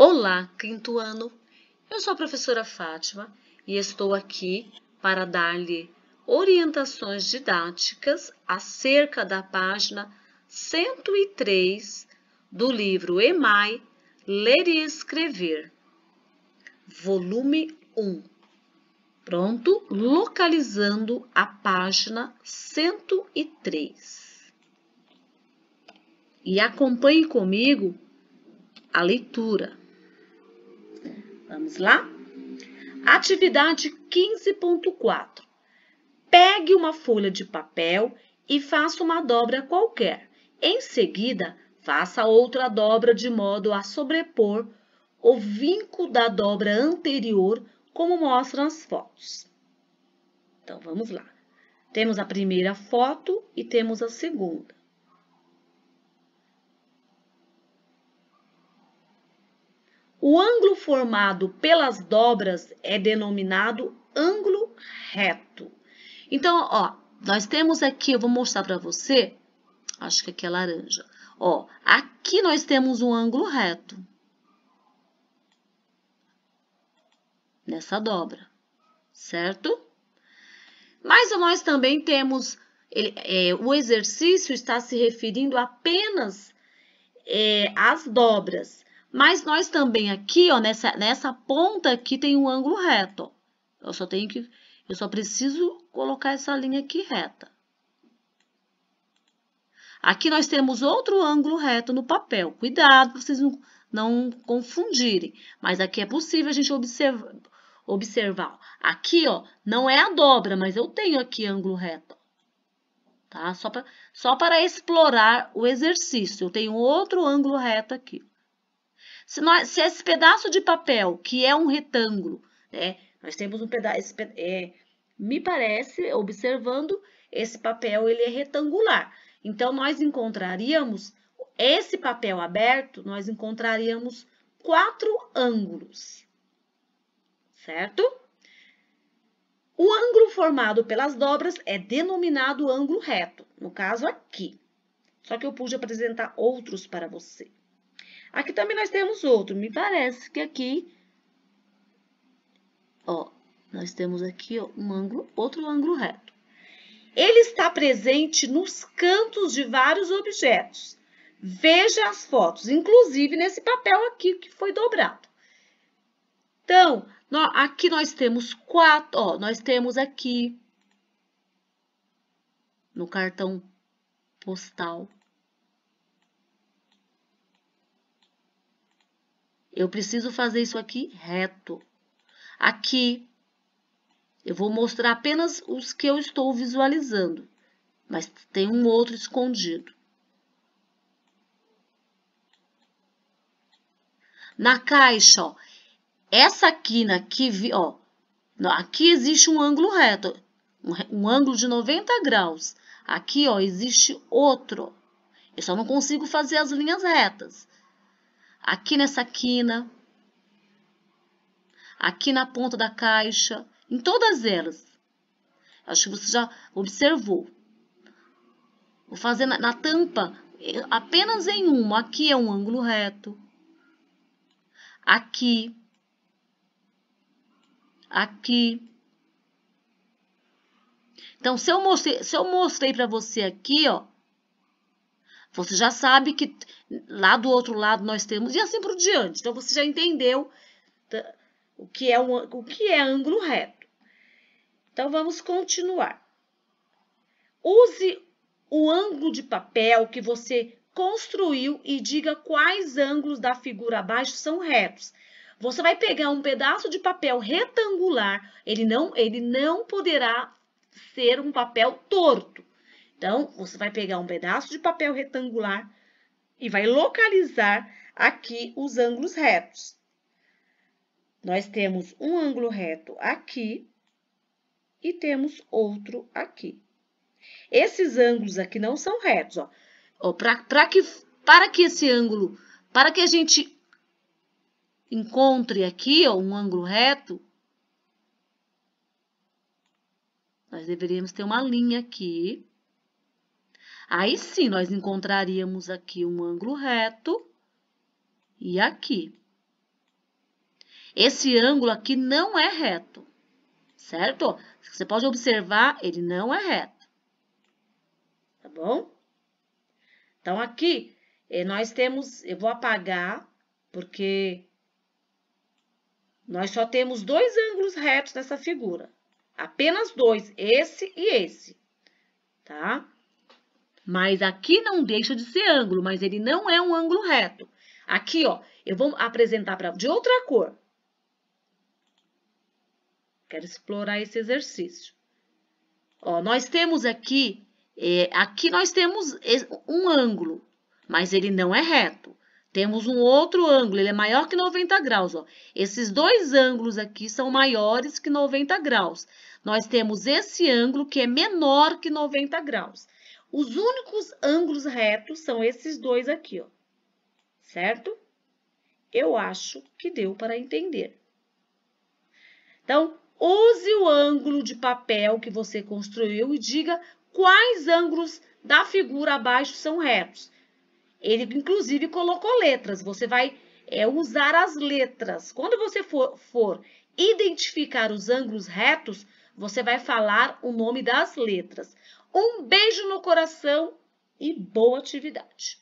Olá, quinto ano! Eu sou a professora Fátima e estou aqui para dar-lhe orientações didáticas acerca da página 103 do livro EMAI Ler e Escrever, volume 1. Pronto? Localizando a página 103. E acompanhe comigo a leitura. Vamos lá? Atividade 15.4. Pegue uma folha de papel e faça uma dobra qualquer. Em seguida, faça outra dobra de modo a sobrepor o vinco da dobra anterior, como mostram as fotos. Então, vamos lá. Temos a primeira foto e temos a segunda. O ângulo formado pelas dobras é denominado ângulo reto. Então, ó, nós temos aqui, eu vou mostrar para você, acho que aqui é laranja. Ó, aqui nós temos um ângulo reto. Nessa dobra, certo? Mas nós também temos, ele, é, o exercício está se referindo apenas é, às dobras. Mas nós também aqui, ó, nessa, nessa ponta aqui tem um ângulo reto. Ó. Eu só tenho que, eu só preciso colocar essa linha aqui reta. Aqui nós temos outro ângulo reto no papel. Cuidado para vocês não, não confundirem. Mas aqui é possível a gente observa, observar. Aqui, ó, não é a dobra, mas eu tenho aqui ângulo reto. Tá? Só, pra, só para explorar o exercício. Eu tenho outro ângulo reto aqui. Se, nós, se esse pedaço de papel, que é um retângulo, né? Nós temos um pedaço... É, me parece, observando, esse papel ele é retangular. Então, nós encontraríamos, esse papel aberto, nós encontraríamos quatro ângulos, certo? O ângulo formado pelas dobras é denominado ângulo reto, no caso aqui. Só que eu pude apresentar outros para você. Aqui também nós temos outro. Me parece que aqui, ó, nós temos aqui ó, um ângulo, outro ângulo reto. Ele está presente nos cantos de vários objetos. Veja as fotos, inclusive nesse papel aqui que foi dobrado. Então, aqui nós temos quatro, ó, nós temos aqui no cartão postal Eu preciso fazer isso aqui reto. Aqui, eu vou mostrar apenas os que eu estou visualizando, mas tem um outro escondido. Na caixa, ó, essa quina aqui, né, ó, aqui existe um ângulo reto, um, um ângulo de 90 graus. Aqui, ó, existe outro. Eu só não consigo fazer as linhas retas aqui nessa quina, aqui na ponta da caixa, em todas elas. Acho que você já observou. Vou fazer na, na tampa eh, apenas em uma. Aqui é um ângulo reto. Aqui. Aqui. Então, se eu mostrei, se eu mostrei para você aqui, ó, você já sabe que lá do outro lado nós temos e assim por diante. Então você já entendeu o que é, um, o que é ângulo reto. Então vamos continuar. Use o ângulo de papel que você construiu e diga quais ângulos da figura abaixo são retos. Você vai pegar um pedaço de papel retangular, ele não, ele não poderá ser um papel torto. Então, você vai pegar um pedaço de papel retangular e vai localizar aqui os ângulos retos. Nós temos um ângulo reto aqui e temos outro aqui. Esses ângulos aqui não são retos, ó. ó pra, pra que, para que esse ângulo, para que a gente encontre aqui ó, um ângulo reto, nós deveríamos ter uma linha aqui Aí sim, nós encontraríamos aqui um ângulo reto e aqui. Esse ângulo aqui não é reto, certo? Você pode observar, ele não é reto. Tá bom? Então, aqui, eh, nós temos... Eu vou apagar, porque nós só temos dois ângulos retos nessa figura. Apenas dois, esse e esse, tá? Mas aqui não deixa de ser ângulo, mas ele não é um ângulo reto. Aqui, ó, eu vou apresentar pra, de outra cor. Quero explorar esse exercício. Ó, nós temos aqui, é, aqui nós temos um ângulo, mas ele não é reto. Temos um outro ângulo, ele é maior que 90 graus. Ó. Esses dois ângulos aqui são maiores que 90 graus. Nós temos esse ângulo que é menor que 90 graus. Os únicos ângulos retos são esses dois aqui, ó. Certo? Eu acho que deu para entender. Então, use o ângulo de papel que você construiu e diga quais ângulos da figura abaixo são retos. Ele, inclusive, colocou letras. Você vai é, usar as letras. Quando você for, for identificar os ângulos retos, você vai falar o nome das letras. Um beijo no coração e boa atividade!